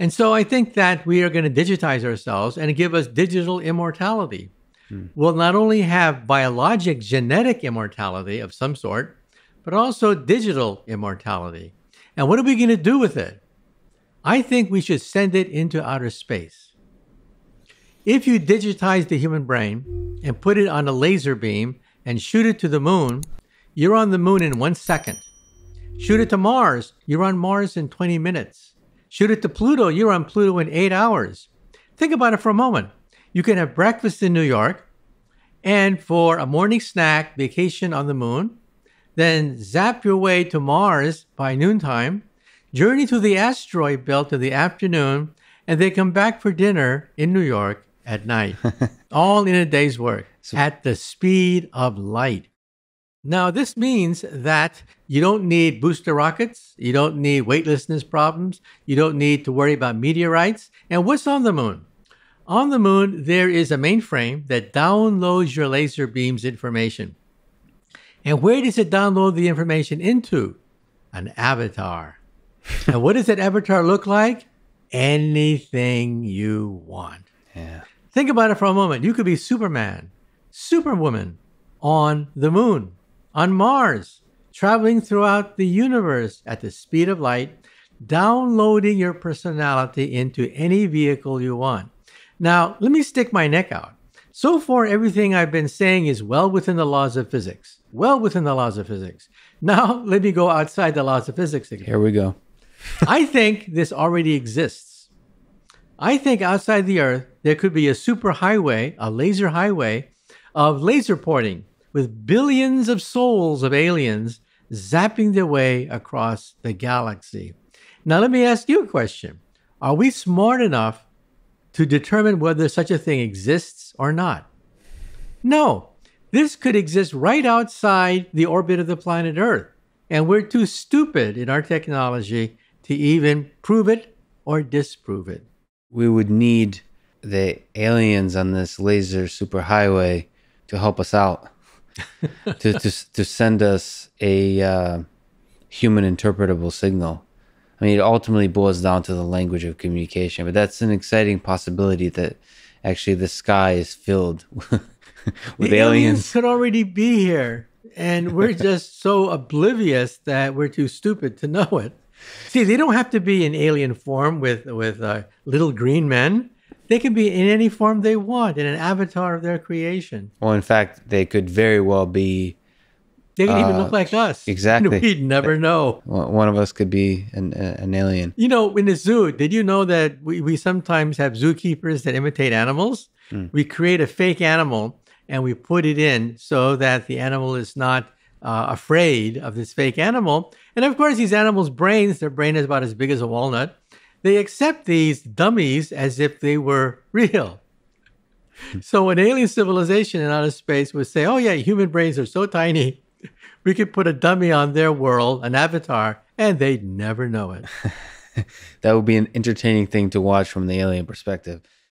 And so I think that we are going to digitize ourselves and give us digital immortality. Hmm. We'll not only have biologic genetic immortality of some sort, but also digital immortality. And what are we going to do with it? I think we should send it into outer space. If you digitize the human brain and put it on a laser beam and shoot it to the moon, you're on the moon in one second. Shoot it to Mars, you're on Mars in 20 minutes. Shoot it to Pluto, you're on Pluto in eight hours. Think about it for a moment. You can have breakfast in New York, and for a morning snack, vacation on the moon, then zap your way to Mars by noontime, journey to the asteroid belt in the afternoon, and then come back for dinner in New York at night. All in a day's work so, at the speed of light. Now, this means that you don't need booster rockets, you don't need weightlessness problems, you don't need to worry about meteorites. And what's on the moon? On the moon, there is a mainframe that downloads your laser beams information. And where does it download the information into? An avatar. and what does that avatar look like? Anything you want. Yeah. Think about it for a moment. You could be Superman, Superwoman on the moon on Mars, traveling throughout the universe at the speed of light, downloading your personality into any vehicle you want. Now, let me stick my neck out. So far, everything I've been saying is well within the laws of physics. Well within the laws of physics. Now, let me go outside the laws of physics again. Here we go. I think this already exists. I think outside the Earth, there could be a super highway, a laser highway of laser porting with billions of souls of aliens zapping their way across the galaxy. Now, let me ask you a question Are we smart enough to determine whether such a thing exists or not? No, this could exist right outside the orbit of the planet Earth, and we're too stupid in our technology to even prove it or disprove it. We would need the aliens on this laser superhighway to help us out. to, to, to send us a uh, human interpretable signal. I mean, it ultimately boils down to the language of communication, but that's an exciting possibility that actually the sky is filled with aliens. aliens. Could already be here, and we're just so oblivious that we're too stupid to know it. See, they don't have to be in alien form with with uh, little green men. They can be in any form they want, in an avatar of their creation. Well, in fact, they could very well be. They could uh, even look like us. Exactly. We'd never know. One of us could be an, an alien. You know, in the zoo, did you know that we, we sometimes have zookeepers that imitate animals? Mm. We create a fake animal and we put it in so that the animal is not uh, afraid of this fake animal. And of course, these animals' brains, their brain is about as big as a walnut they accept these dummies as if they were real. so an alien civilization in outer space would say, oh, yeah, human brains are so tiny, we could put a dummy on their world, an avatar, and they'd never know it. that would be an entertaining thing to watch from the alien perspective.